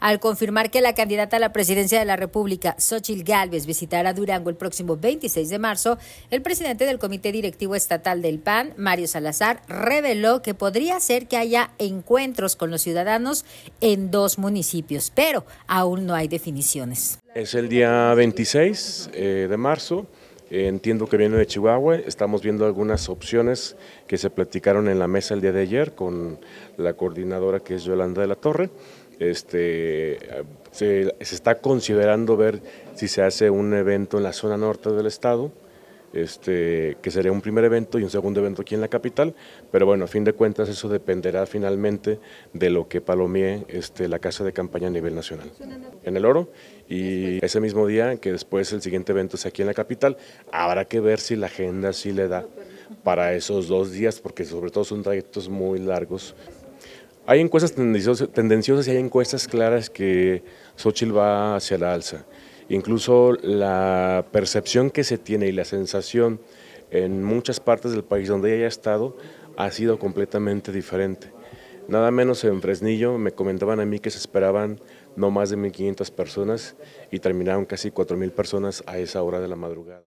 al confirmar que la candidata a la presidencia de la República, Xochitl Gálvez, visitará Durango el próximo 26 de marzo, el presidente del Comité Directivo Estatal del PAN, Mario Salazar, reveló que podría ser que haya encuentros con los ciudadanos en dos municipios, pero aún no hay definiciones. Es el día 26 eh, de marzo. Eh, entiendo que viene de Chihuahua, estamos viendo algunas opciones que se platicaron en la mesa el día de ayer con la coordinadora que es Yolanda de la Torre. Este, se, está considerando ver si se hace un evento en la zona norte del estado, este, que sería un primer evento y un segundo evento aquí en la capital, pero bueno, a fin de cuentas eso dependerá finalmente de lo que palomie este, la casa de campaña a nivel nacional. En el oro y ese mismo día, que después el siguiente evento sea aquí en la capital, habrá que ver si la agenda sí le da para esos dos días, porque sobre todo son trayectos muy largos. Hay encuestas tendenciosas, y hay encuestas claras que Xochitl va hacia la alza. Incluso la percepción que se tiene y la sensación en muchas partes del país donde ella ha estado ha sido completamente diferente. Nada menos en Fresnillo me comentaban a mí que se esperaban no más de 1.500 personas y terminaron casi 4.000 personas a esa hora de la madrugada.